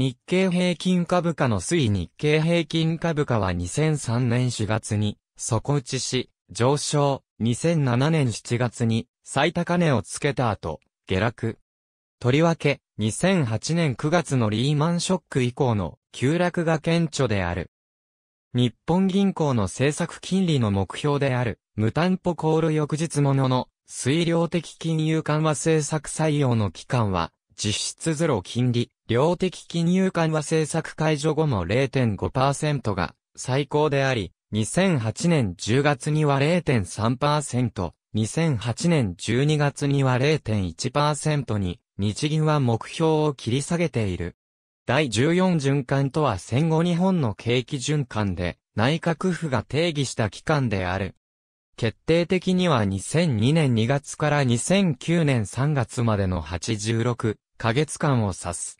日経平均株価の推移日経平均株価は2003年4月に底打ちし、上昇、2007年7月に最高値をつけた後、下落。とりわけ、2008年9月のリーマンショック以降の急落が顕著である。日本銀行の政策金利の目標である、無担保コール翌日ものの、水量的金融緩和政策採用の期間は、実質ゼロ金利、量的金融緩和政策解除後も0.5%が最高であり、2008年10月には0.3%、2008年12月には0.1%に、日銀は目標を切り下げている。第14循環とは戦後日本の景気循環で、内閣府が定義した期間である。決定的には2002年2月から2009年3月までの86、花月間を指す。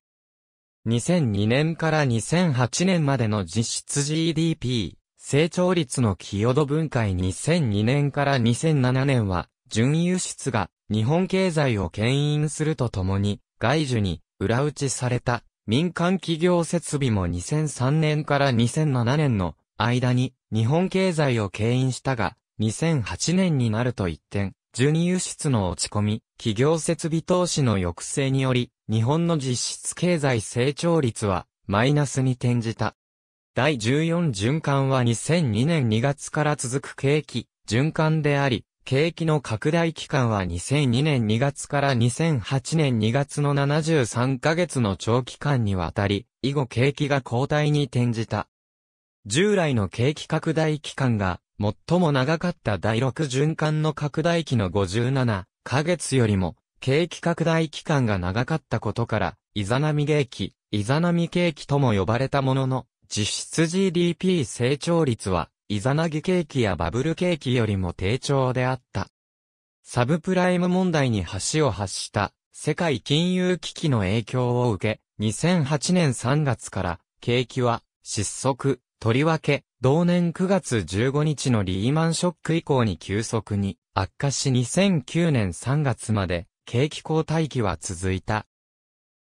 2002年から2008年までの実質 GDP、成長率の寄与度分解2002年から2007年は、準輸出が日本経済を牽引するとともに、外需に裏打ちされた民間企業設備も2003年から2007年の間に日本経済を牽引したが、2008年になると一転、準輸出の落ち込み、企業設備投資の抑制により、日本の実質経済成長率はマイナスに転じた。第14循環は2002年2月から続く景気循環であり、景気の拡大期間は2002年2月から2008年2月の73ヶ月の長期間にわたり、以後景気が後退に転じた。従来の景気拡大期間が最も長かった第6循環の拡大期の57、花月よりも、景気拡大期間が長かったことから、イザナミ景気、イザナミ景気とも呼ばれたものの、実質 GDP 成長率は、イザナギ景気やバブル景気よりも低調であった。サブプライム問題に橋を発した世界金融危機の影響を受け、2008年3月から景気は失速、とりわけ、同年9月15日のリーマンショック以降に急速に悪化し2009年3月まで景気後退期は続いた。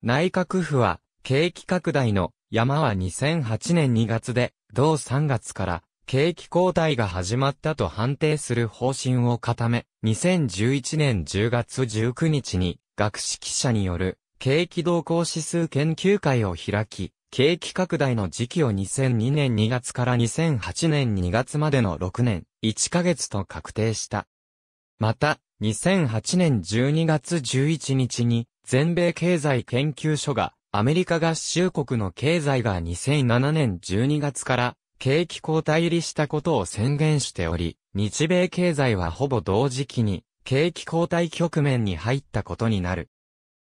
内閣府は景気拡大の山は2008年2月で同3月から景気後退が始まったと判定する方針を固め、2011年10月19日に学識者による景気動向指数研究会を開き、景気拡大の時期を2002年2月から2008年2月までの6年1ヶ月と確定した。また、2008年12月11日に、全米経済研究所が、アメリカ合衆国の経済が2007年12月から景気後退入りしたことを宣言しており、日米経済はほぼ同時期に景気後退局面に入ったことになる。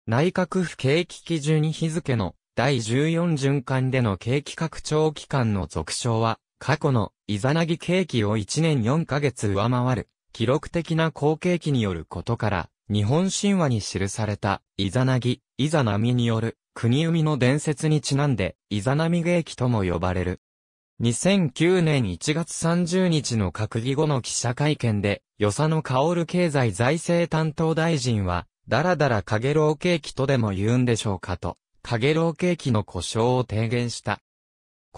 内閣府景気基準日付の第14循環での景気拡張期間の続昇は、過去のイザナギ景気を1年4ヶ月上回る。記録的な好景気によることから、日本神話に記された、イザナギ、イザナミによる、国生みの伝説にちなんで、イザナミ芸記とも呼ばれる。2009年1月30日の閣議後の記者会見で、与謝野る経済財政担当大臣は、だらだら影老景気とでも言うんでしょうかと、影老景気の故障を提言した。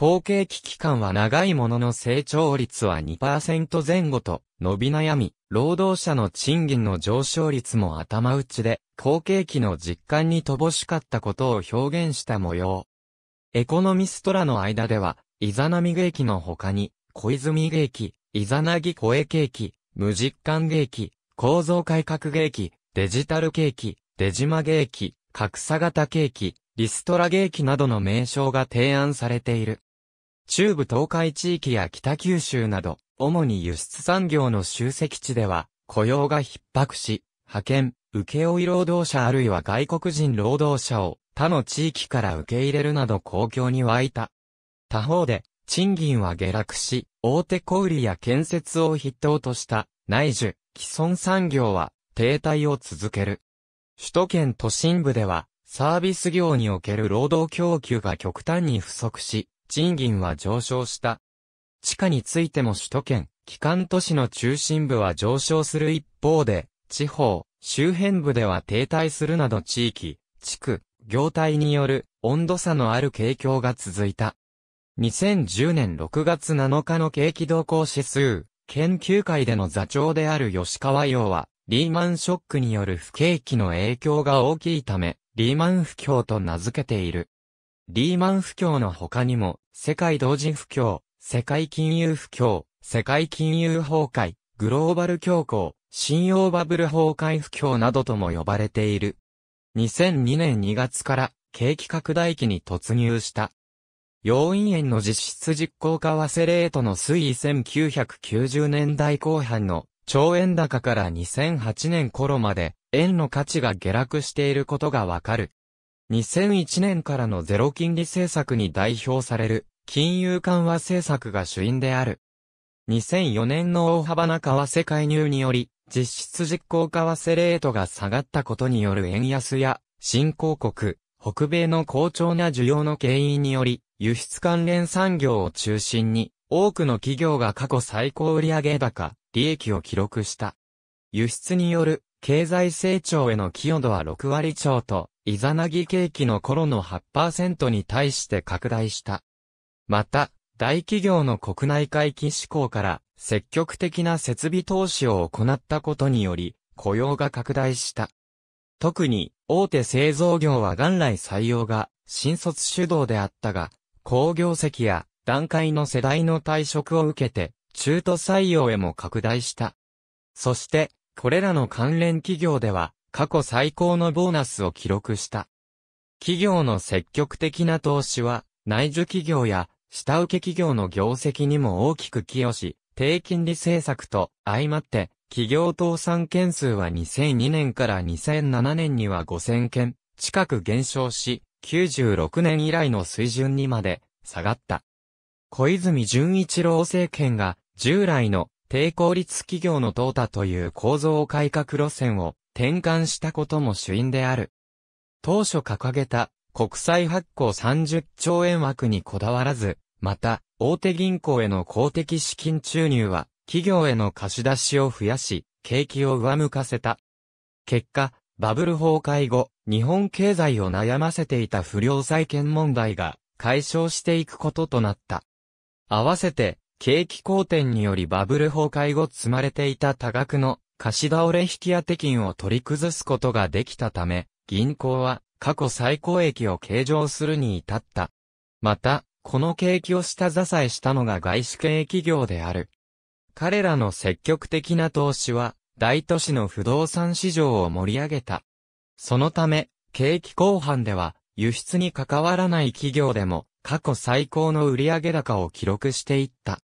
後継期期間は長いものの成長率は2%前後と伸び悩み、労働者の賃金の上昇率も頭打ちで、後継期の実感に乏しかったことを表現した模様。エコノミストらの間では、イザナミーキの他に、小泉芸期、イザナギ声ケーキ、無実感芸期、構造改革芸期、デジタル景気、出島芸期、格差型ーキ、リストラ芸期などの名称が提案されている。中部東海地域や北九州など、主に輸出産業の集積地では、雇用が逼迫し、派遣、請負労働者あるいは外国人労働者を他の地域から受け入れるなど公共に湧いた。他方で、賃金は下落し、大手小売や建設を筆頭とした内需、既存産業は停滞を続ける。首都圏都心部では、サービス業における労働供給が極端に不足し、賃金は上昇した。地下についても首都圏、基幹都市の中心部は上昇する一方で、地方、周辺部では停滞するなど地域、地区、業態による温度差のある景況が続いた。2010年6月7日の景気動向指数、研究会での座長である吉川洋は、リーマンショックによる不景気の影響が大きいため、リーマン不況と名付けている。リーマン不況の他にも、世界同時不況、世界金融不況、世界金融崩壊、グローバル恐慌、信用バブル崩壊不況などとも呼ばれている。2002年2月から景気拡大期に突入した。要因円の実質実行為替レートの推移1990年代後半の超円高から2008年頃まで円の価値が下落していることがわかる。2001年からのゼロ金利政策に代表される、金融緩和政策が主因である。2004年の大幅な為替介入により、実質実効為替レートが下がったことによる円安や、新興国、北米の好調な需要の経因により、輸出関連産業を中心に、多くの企業が過去最高売上高、利益を記録した。輸出による経済成長への寄与度は6割超と、イザナギ景気の頃の8%に対して拡大した。また、大企業の国内回帰志向から積極的な設備投資を行ったことにより、雇用が拡大した。特に、大手製造業は元来採用が新卒主導であったが、工業席や段階の世代の退職を受けて、中途採用へも拡大した。そして、これらの関連企業では、過去最高のボーナスを記録した。企業の積極的な投資は、内需企業や下請け企業の業績にも大きく寄与し、低金利政策と相まって、企業倒産件数は2002年から2007年には5000件近く減少し、96年以来の水準にまで下がった。小泉純一郎政権が従来の低効率企業の淘汰という構造改革路線を転換したことも主因である。当初掲げた国債発行30兆円枠にこだわらず、また、大手銀行への公的資金注入は、企業への貸し出しを増やし、景気を上向かせた。結果、バブル崩壊後、日本経済を悩ませていた不良債権問題が解消していくこととなった。合わせて、景気好転によりバブル崩壊後積まれていた多額の貸し倒れ引き当て金を取り崩すことができたため、銀行は過去最高益を計上するに至った。また、この景気を下支えしたのが外資系企業である。彼らの積極的な投資は、大都市の不動産市場を盛り上げた。そのため、景気後半では、輸出に関わらない企業でも、過去最高の売上高を記録していった。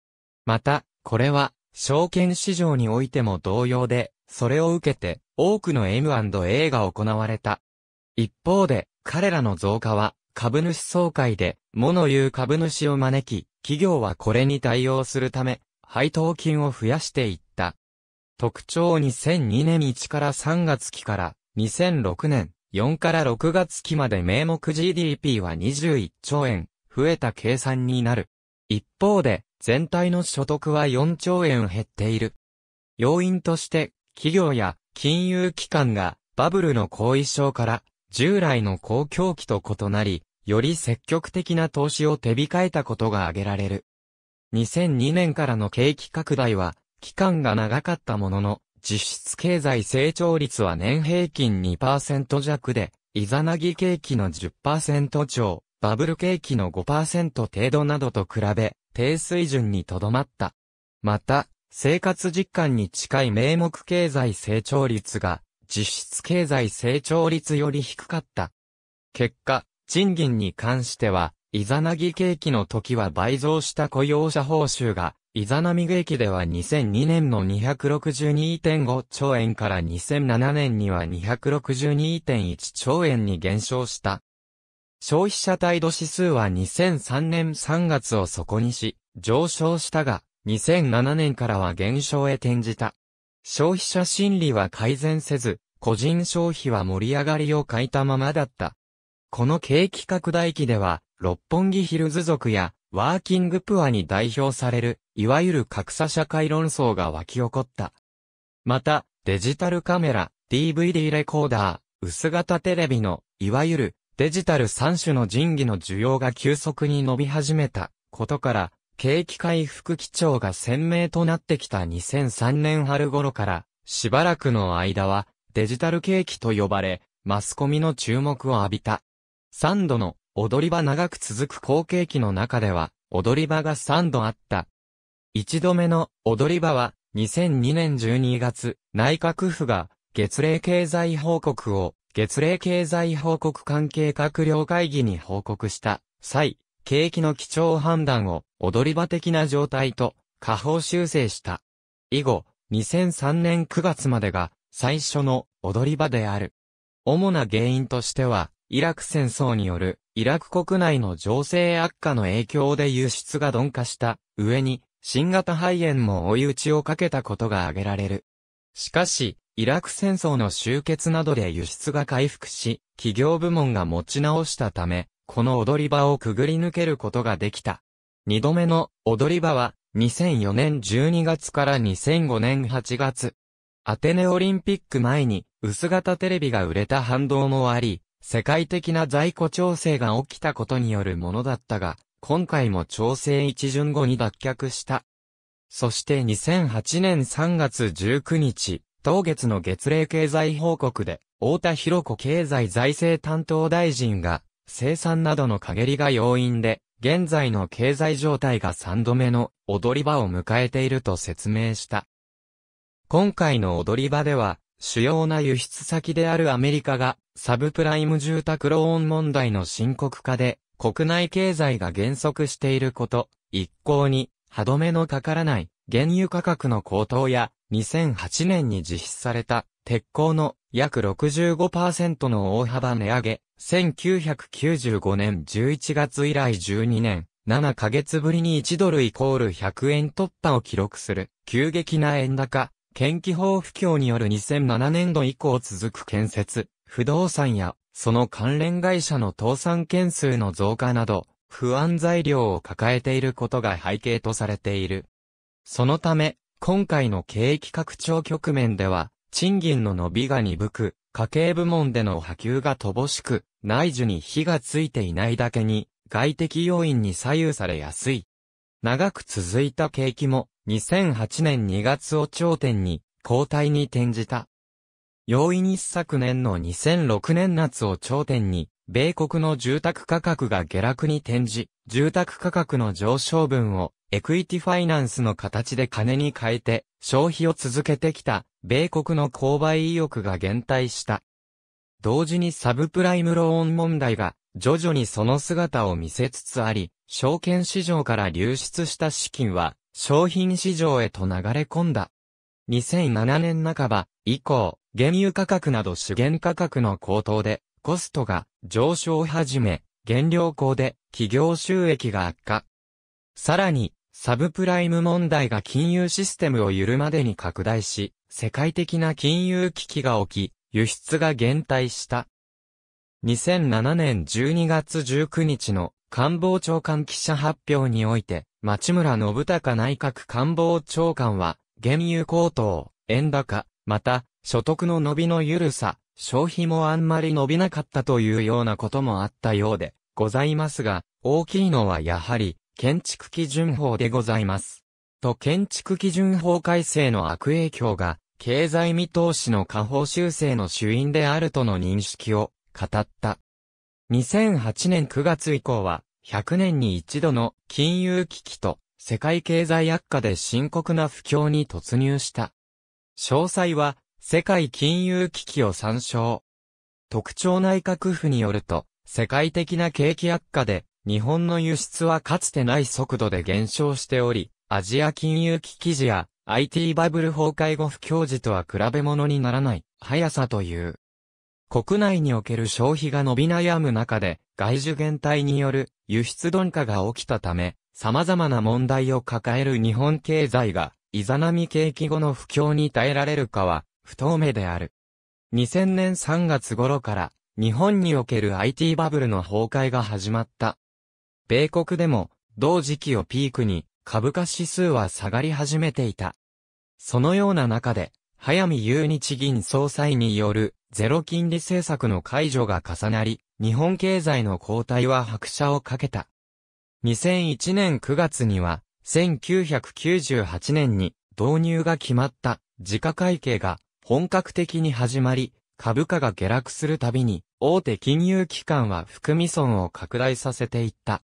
また、これは、証券市場においても同様で、それを受けて、多くの M&A が行われた。一方で、彼らの増加は、株主総会で、もの言う株主を招き、企業はこれに対応するため、配当金を増やしていった。特徴2002年1から3月期から、2006年4から6月期まで名目 GDP は21兆円、増えた計算になる。一方で、全体の所得は4兆円減っている。要因として、企業や金融機関がバブルの後遺症から従来の公共期と異なり、より積極的な投資を手控えたことが挙げられる。2002年からの景気拡大は、期間が長かったものの、実質経済成長率は年平均2%弱で、イザナギ景気の10%超、バブル景気の5%程度などと比べ、低水準にとどまった。また、生活実感に近い名目経済成長率が、実質経済成長率より低かった。結果、賃金に関しては、イザナギ景気の時は倍増した雇用者報酬が、イザナミ景気では2002年の262.5兆円から2007年には262.1兆円に減少した。消費者態度指数は2003年3月を底にし、上昇したが、2007年からは減少へ転じた。消費者心理は改善せず、個人消費は盛り上がりを欠いたままだった。この景気拡大期では、六本木ヒルズ族や、ワーキングプアに代表される、いわゆる格差社会論争が湧き起こった。また、デジタルカメラ、DVD レコーダー、薄型テレビの、いわゆるデジタル3種の人技の需要が急速に伸び始めたことから、景気回復基調が鮮明となってきた2003年春頃から、しばらくの間はデジタル景気と呼ばれ、マスコミの注目を浴びた。3度の踊り場長く続く好景気の中では、踊り場が3度あった。1度目の踊り場は、2002年12月、内閣府が月例経済報告を月例経済報告関係閣僚会議に報告した際、景気の基調判断を踊り場的な状態と下方修正した。以後、2003年9月までが最初の踊り場である。主な原因としては、イラク戦争によるイラク国内の情勢悪化の影響で輸出が鈍化した上に新型肺炎も追い打ちをかけたことが挙げられる。しかし、イラク戦争の終結などで輸出が回復し、企業部門が持ち直したため、この踊り場をくぐり抜けることができた。二度目の踊り場は、2004年12月から2005年8月。アテネオリンピック前に、薄型テレビが売れた反動もあり、世界的な在庫調整が起きたことによるものだったが、今回も調整一巡後に脱却した。そして2008年3月19日、当月の月例経済報告で、太田博子経済財政担当大臣が、生産などの陰りが要因で、現在の経済状態が3度目の踊り場を迎えていると説明した。今回の踊り場では、主要な輸出先であるアメリカが、サブプライム住宅ローン問題の深刻化で、国内経済が減速していること、一向に歯止めのかからない原油価格の高騰や、2008年に実施された、鉄鋼の約65%の大幅値上げ、1995年11月以来12年、7ヶ月ぶりに1ドルイコール100円突破を記録する、急激な円高、県気法不況による2007年度以降続く建設、不動産や、その関連会社の倒産件数の増加など、不安材料を抱えていることが背景とされている。そのため、今回の景気拡張局面では、賃金の伸びが鈍く、家計部門での波及が乏しく、内需に火がついていないだけに、外的要因に左右されやすい。長く続いた景気も、2008年2月を頂点に、後退に転じた。容易に昨年の2006年夏を頂点に、米国の住宅価格が下落に転じ、住宅価格の上昇分をエクイティファイナンスの形で金に変えて、消費を続けてきた、米国の購買意欲が減退した。同時にサブプライムローン問題が、徐々にその姿を見せつつあり、証券市場から流出した資金は、商品市場へと流れ込んだ。2007年半ば以降、原油価格など資源価格の高騰で、コストが上昇を始め、原料高で企業収益が悪化。さらに、サブプライム問題が金融システムをゆるまでに拡大し、世界的な金融危機が起き、輸出が減退した。2007年12月19日の官房長官記者発表において、町村信孝内閣官房長官は、原油高騰、円高、また、所得の伸びの緩さ、消費もあんまり伸びなかったというようなこともあったようで、ございますが、大きいのはやはり、建築基準法でございます。と建築基準法改正の悪影響が、経済見通しの下方修正の主因であるとの認識を語った。2008年9月以降は、100年に一度の金融危機と世界経済悪化で深刻な不況に突入した。詳細は世界金融危機を参照。特徴内閣府によると、世界的な景気悪化で日本の輸出はかつてない速度で減少しており、アジア金融危機時や IT バブル崩壊後不況時とは比べ物にならない速さという。国内における消費が伸び悩む中で、外需減退による輸出鈍化が起きたため、様々な問題を抱える日本経済が、イザナミ景気後の不況に耐えられるかは、不透明である。2000年3月頃から、日本における IT バブルの崩壊が始まった。米国でも同時期をピークに株価指数は下がり始めていた。そのような中で、早見優日銀総裁によるゼロ金利政策の解除が重なり、日本経済の後退は拍車をかけた。2001年9月には、1998年に導入が決まった自家会計が本格的に始まり、株価が下落するたびに、大手金融機関は含み損を拡大させていった。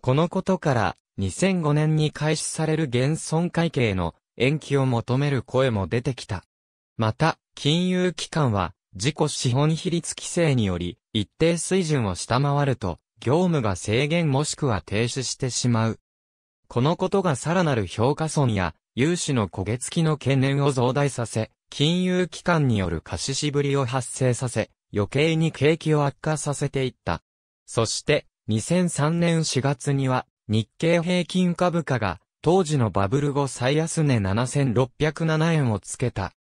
このことから、2005年に開始される現存会計の延期を求める声も出てきた。また、金融機関は、自己資本比率規制により、一定水準を下回ると、業務が制限もしくは停止してしまう。このことがさらなる評価損や、融資の焦げ付きの懸念を増大させ、金融機関による貸ししぶりを発生させ、余計に景気を悪化させていった。そして、2003年4月には日経平均株価が当時のバブル後最安値7607円をつけた。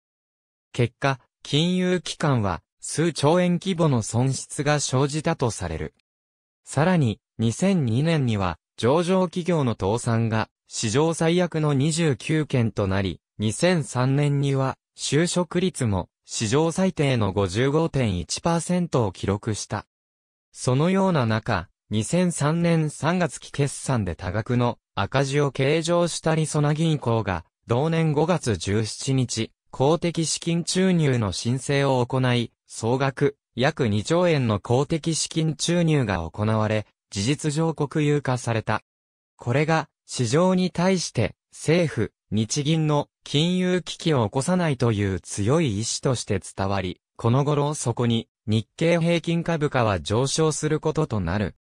結果、金融機関は数兆円規模の損失が生じたとされる。さらに、2002年には上場企業の倒産が史上最悪の29件となり、2003年には就職率も史上最低の55.1%を記録した。そのような中、2003年3月期決算で多額の赤字を計上したリソナ銀行が、同年5月17日、公的資金注入の申請を行い、総額約2兆円の公的資金注入が行われ、事実上国有化された。これが市場に対して政府、日銀の金融危機を起こさないという強い意志として伝わり、この頃そこに日経平均株価は上昇することとなる。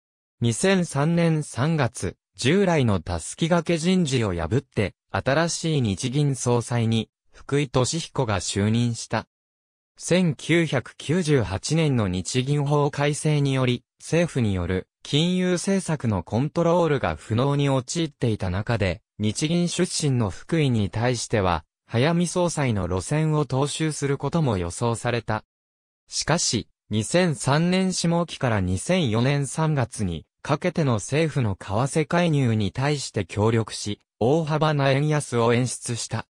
2003年3月、従来のたすきがけ人事を破って、新しい日銀総裁に、福井敏彦が就任した。1998年の日銀法改正により、政府による金融政策のコントロールが不能に陥っていた中で、日銀出身の福井に対しては、早見総裁の路線を踏襲することも予想された。しかし、2003年下期から2004年3月に、かけての政府の為替介入に対して協力し、大幅な円安を演出した。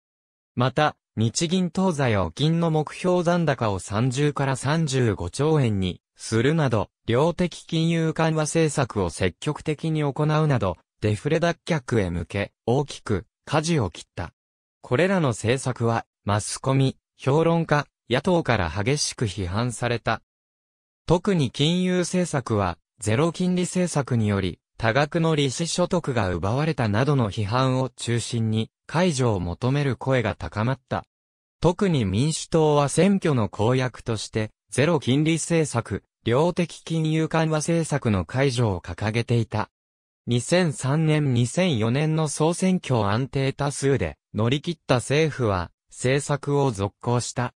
また、日銀当座預金の目標残高を30から35兆円にするなど、量的金融緩和政策を積極的に行うなど、デフレ脱却へ向け、大きく、舵を切った。これらの政策は、マスコミ、評論家、野党から激しく批判された。特に金融政策は、ゼロ金利政策により、多額の利子所得が奪われたなどの批判を中心に、解除を求める声が高まった。特に民主党は選挙の公約として、ゼロ金利政策、量的金融緩和政策の解除を掲げていた。2003年2004年の総選挙安定多数で乗り切った政府は政策を続行した。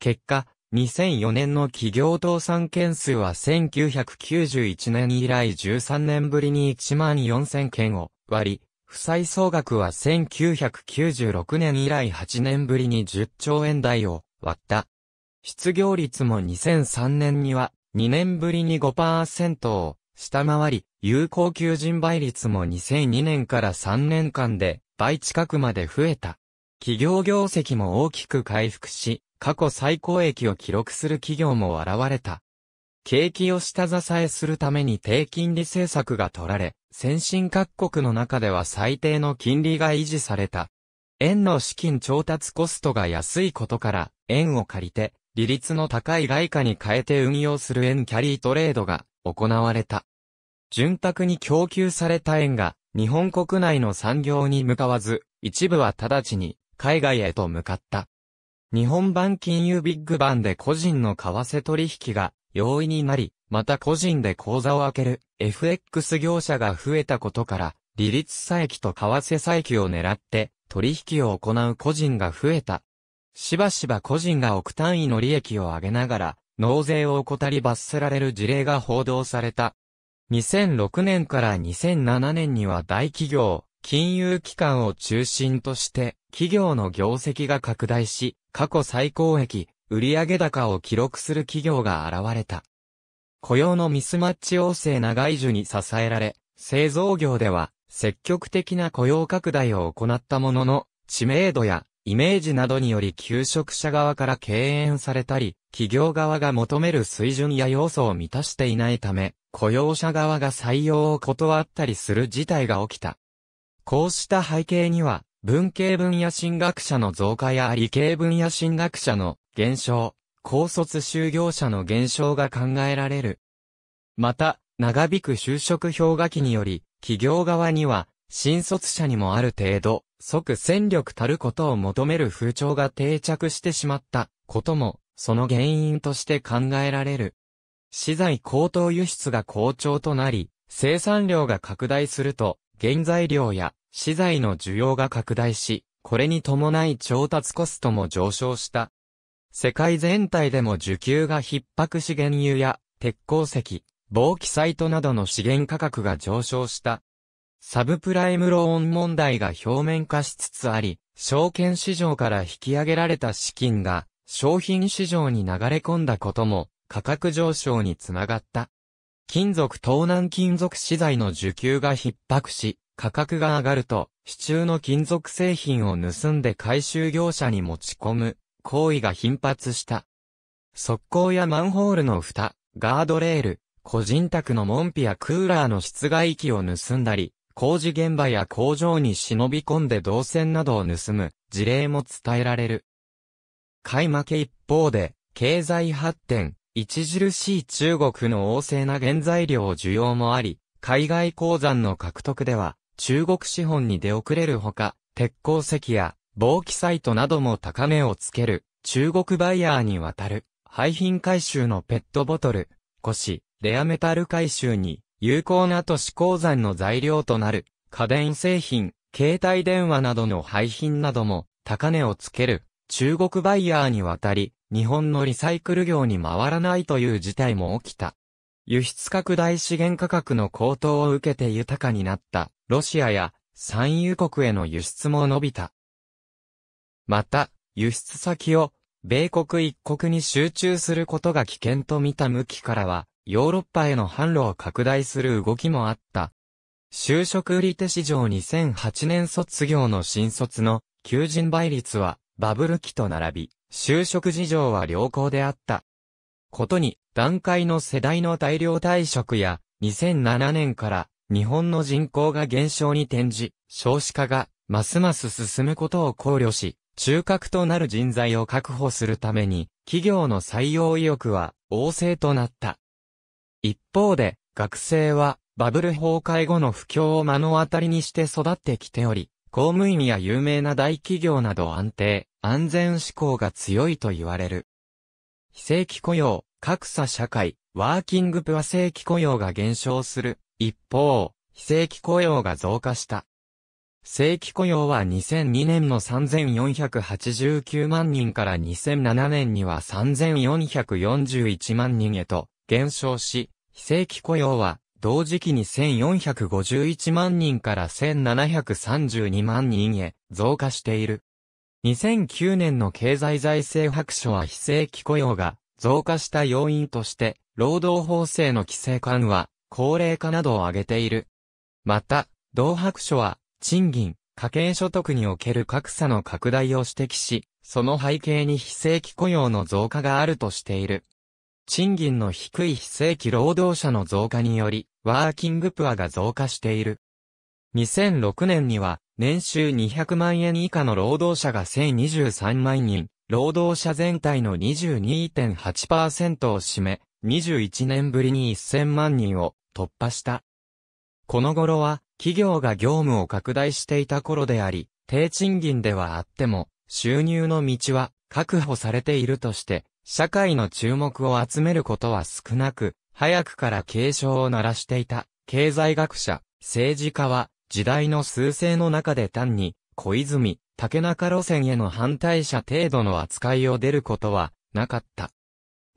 結果、2004年の企業倒産件数は1991年以来13年ぶりに1万4000件を割り、負債総額は1996年以来8年ぶりに10兆円台を割った。失業率も2003年には2年ぶりに5%を下回り、有効求人倍率も2002年から3年間で倍近くまで増えた。企業業績も大きく回復し、過去最高益を記録する企業も現れた。景気を下支えするために低金利政策が取られ、先進各国の中では最低の金利が維持された。円の資金調達コストが安いことから、円を借りて、利率の高い外貨に変えて運用する円キャリートレードが行われた。潤沢に供給された円が、日本国内の産業に向かわず、一部は直ちに海外へと向かった。日本版金融ビッグバンで個人の為替取引が容易になり、また個人で口座を開ける FX 業者が増えたことから、利率差益と為替差益を狙って取引を行う個人が増えた。しばしば個人が億単位の利益を上げながら、納税を怠り罰せられる事例が報道された。2006年から2007年には大企業、金融機関を中心として、企業の業績が拡大し、過去最高益、売上高を記録する企業が現れた。雇用のミスマッチ旺盛な外需に支えられ、製造業では積極的な雇用拡大を行ったものの、知名度やイメージなどにより求職者側から敬遠されたり、企業側が求める水準や要素を満たしていないため、雇用者側が採用を断ったりする事態が起きた。こうした背景には、文系分野進学者の増加や理系分野進学者の減少、高卒就業者の減少が考えられる。また、長引く就職氷河期により、企業側には、新卒者にもある程度、即戦力たることを求める風潮が定着してしまったことも、その原因として考えられる。資材高騰輸出が好調となり、生産量が拡大すると、原材料や資材の需要が拡大し、これに伴い調達コストも上昇した。世界全体でも需給が逼迫し原油や鉄鉱石、防気サイトなどの資源価格が上昇した。サブプライムローン問題が表面化しつつあり、証券市場から引き上げられた資金が商品市場に流れ込んだことも価格上昇につながった。金属盗難金属資材の需給が逼迫し、価格が上がると、支柱の金属製品を盗んで回収業者に持ち込む、行為が頻発した。側溝やマンホールの蓋、ガードレール、個人宅の門扉やクーラーの室外機を盗んだり、工事現場や工場に忍び込んで銅線などを盗む事例も伝えられる。買い負け一方で、経済発展、著しい中国の旺盛な原材料需要もあり、海外鉱山の獲得では、中国資本に出遅れるほか、鉄鉱石や防気サイトなども高値をつける、中国バイヤーに渡る、廃品回収のペットボトル、腰、レアメタル回収に、有効な都市鉱山の材料となる、家電製品、携帯電話などの廃品なども、高値をつける、中国バイヤーに渡り、日本のリサイクル業に回らないという事態も起きた。輸出拡大資源価格の高騰を受けて豊かになったロシアや産油国への輸出も伸びた。また、輸出先を米国一国に集中することが危険と見た向きからは、ヨーロッパへの販路を拡大する動きもあった。就職売手市場2008年卒業の新卒の求人倍率はバブル期と並び、就職事情は良好であった。ことに、段階の世代の大量退職や、2007年から日本の人口が減少に転じ、少子化がますます進むことを考慮し、中核となる人材を確保するために、企業の採用意欲は旺盛となった。一方で、学生はバブル崩壊後の不況を目の当たりにして育ってきており、公務員や有名な大企業など安定、安全志向が強いと言われる。非正規雇用、格差社会、ワーキングプは正規雇用が減少する。一方、非正規雇用が増加した。正規雇用は2002年の3489万人から2007年には3441万人へと減少し、非正規雇用は同時期に1451万人から1732万人へ増加している。2009年の経済財政白書は非正規雇用が増加した要因として、労働法制の規制緩和、高齢化などを挙げている。また、同白書は、賃金、家計所得における格差の拡大を指摘し、その背景に非正規雇用の増加があるとしている。賃金の低い非正規労働者の増加により、ワーキングプアが増加している。2006年には、年収200万円以下の労働者が1023万人、労働者全体の22.8%を占め、21年ぶりに1000万人を突破した。この頃は、企業が業務を拡大していた頃であり、低賃金ではあっても、収入の道は確保されているとして、社会の注目を集めることは少なく、早くから警鐘を鳴らしていた、経済学者、政治家は、時代の数勢の中で単に、小泉、竹中路線への反対者程度の扱いを出ることはなかった。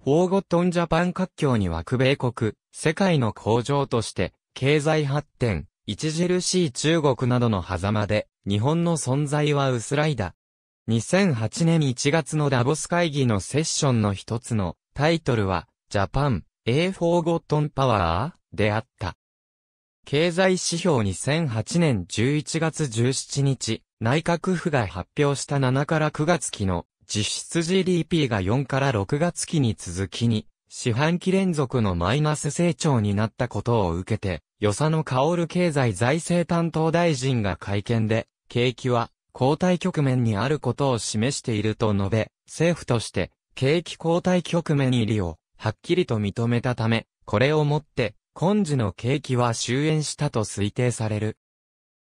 フォーゴットンジャパン各境に湧く米国、世界の工場として、経済発展、著しい中国などの狭間で、日本の存在は薄らいだ。2008年1月のダボス会議のセッションの一つのタイトルは、ジャパン、A f o r g o トン・パワーであった。経済指標2008年11月17日、内閣府が発表した7から9月期の実質 GDP が4から6月期に続きに、四半期連続のマイナス成長になったことを受けて、与佐野薫経済財政担当大臣が会見で、景気は後退局面にあることを示していると述べ、政府として景気後退局面入りをはっきりと認めたため、これをもって、今時の景気は終焉したと推定される。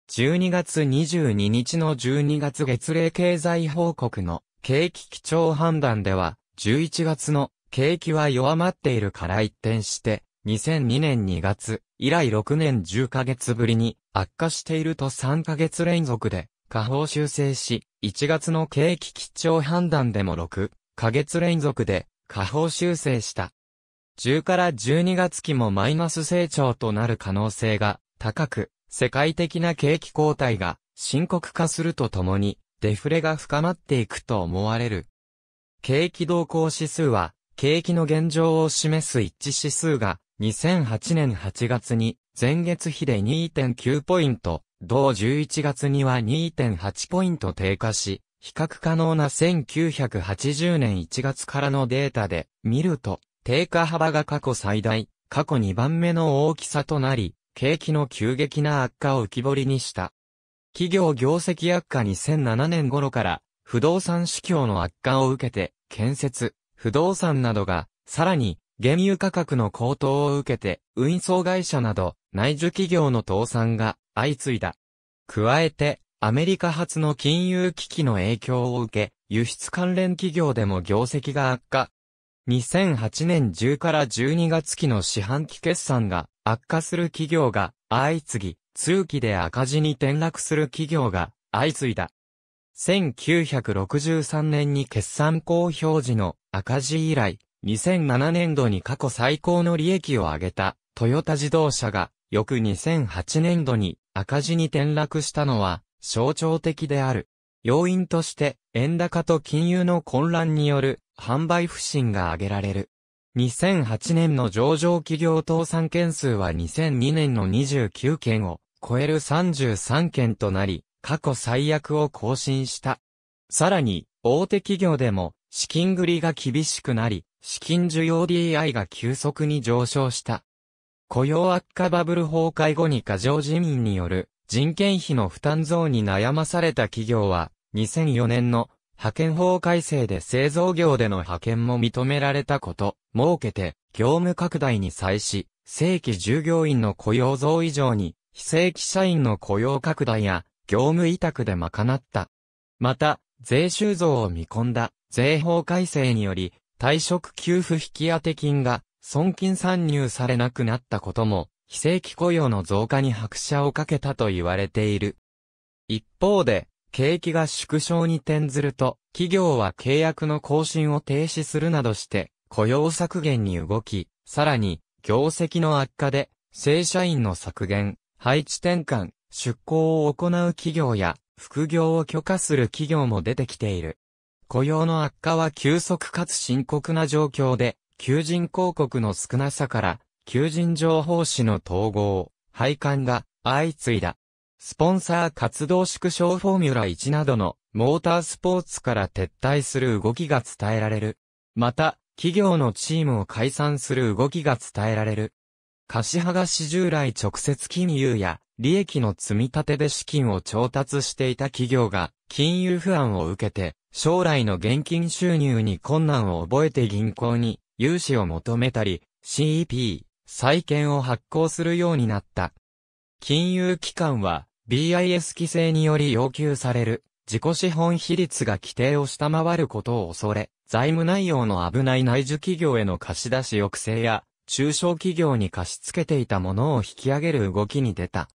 12月22日の12月月例経済報告の景気基調判断では、11月の景気は弱まっているから一転して、2002年2月以来6年10ヶ月ぶりに悪化していると3ヶ月連続で下方修正し、1月の景気基調判断でも6ヶ月連続で下方修正した。10から12月期もマイナス成長となる可能性が高く、世界的な景気後退が深刻化するとともに、デフレが深まっていくと思われる。景気動向指数は、景気の現状を示す一致指数が、2008年8月に、前月比で2.9ポイント、同11月には2.8ポイント低下し、比較可能な1980年1月からのデータで見ると、低下幅が過去最大、過去2番目の大きさとなり、景気の急激な悪化を浮き彫りにした。企業業績悪化2007年頃から、不動産市況の悪化を受けて、建設、不動産などが、さらに、原油価格の高騰を受けて、運送会社など、内需企業の倒産が相次いだ。加えて、アメリカ発の金融危機の影響を受け、輸出関連企業でも業績が悪化、2008年10から12月期の四半期決算が悪化する企業が相次ぎ、通期で赤字に転落する企業が相次いだ。1963年に決算公表時の赤字以来、2007年度に過去最高の利益を上げたトヨタ自動車が翌2008年度に赤字に転落したのは象徴的である。要因として、円高と金融の混乱による販売不振が挙げられる。2008年の上場企業倒産件数は2002年の29件を超える33件となり、過去最悪を更新した。さらに、大手企業でも資金繰りが厳しくなり、資金需要 DI が急速に上昇した。雇用悪化バブル崩壊後に過剰自民による人件費の負担増に悩まされた企業は、2004年の派遣法改正で製造業での派遣も認められたこと、設けて、業務拡大に際し、正規従業員の雇用増以上に、非正規社員の雇用拡大や、業務委託で賄った。また、税収増を見込んだ、税法改正により、退職給付引当金が、損金算入されなくなったことも、非正規雇用の増加に拍車をかけたと言われている。一方で、景気が縮小に転ずると、企業は契約の更新を停止するなどして、雇用削減に動き、さらに、業績の悪化で、正社員の削減、配置転換、出向を行う企業や、副業を許可する企業も出てきている。雇用の悪化は急速かつ深刻な状況で、求人広告の少なさから、求人情報誌の統合、廃刊が相次いだ。スポンサー活動縮小フォーミュラ1などのモータースポーツから撤退する動きが伝えられる。また、企業のチームを解散する動きが伝えられる。貸し剥がし従来直接金融や利益の積み立てで資金を調達していた企業が金融不安を受けて将来の現金収入に困難を覚えて銀行に融資を求めたり CEP 債券を発行するようになった。金融機関は BIS 規制により要求される自己資本比率が規定を下回ることを恐れ、財務内容の危ない内需企業への貸し出し抑制や中小企業に貸し付けていたものを引き上げる動きに出た。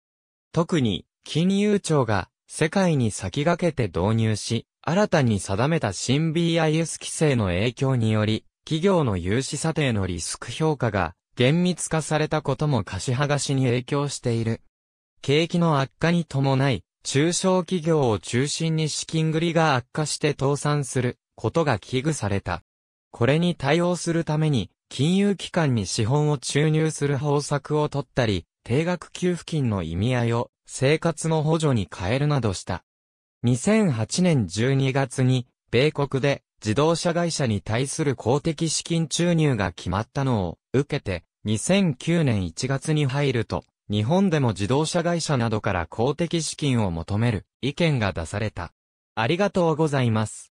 特に金融庁が世界に先駆けて導入し、新たに定めた新 BIS 規制の影響により、企業の融資査定のリスク評価が厳密化されたことも貸し剥がしに影響している。景気の悪化に伴い、中小企業を中心に資金繰りが悪化して倒産することが危惧された。これに対応するために、金融機関に資本を注入する方策を取ったり、定額給付金の意味合いを生活の補助に変えるなどした。2008年12月に、米国で自動車会社に対する公的資金注入が決まったのを受けて、2009年1月に入ると、日本でも自動車会社などから公的資金を求める意見が出された。ありがとうございます。